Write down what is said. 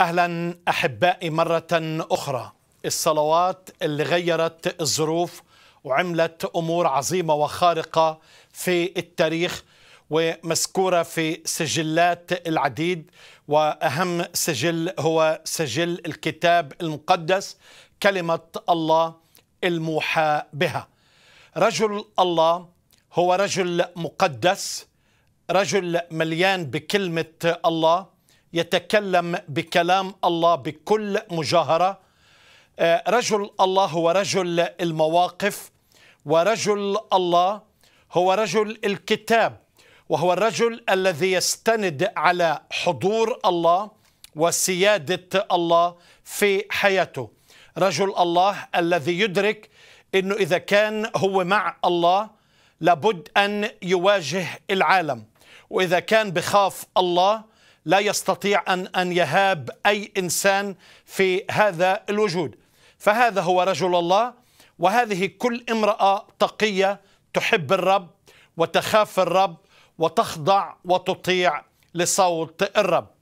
اهلا احبائي مره اخرى الصلوات اللي غيرت الظروف وعملت امور عظيمه وخارقه في التاريخ ومذكوره في سجلات العديد واهم سجل هو سجل الكتاب المقدس كلمه الله الموحى بها رجل الله هو رجل مقدس رجل مليان بكلمه الله يتكلم بكلام الله بكل مجاهرة آه، رجل الله هو رجل المواقف ورجل الله هو رجل الكتاب وهو الرجل الذي يستند على حضور الله وسيادة الله في حياته رجل الله الذي يدرك أنه إذا كان هو مع الله لابد أن يواجه العالم وإذا كان بخاف الله لا يستطيع أن, أن يهاب أي إنسان في هذا الوجود فهذا هو رجل الله وهذه كل امرأة تقية تحب الرب وتخاف الرب وتخضع وتطيع لصوت الرب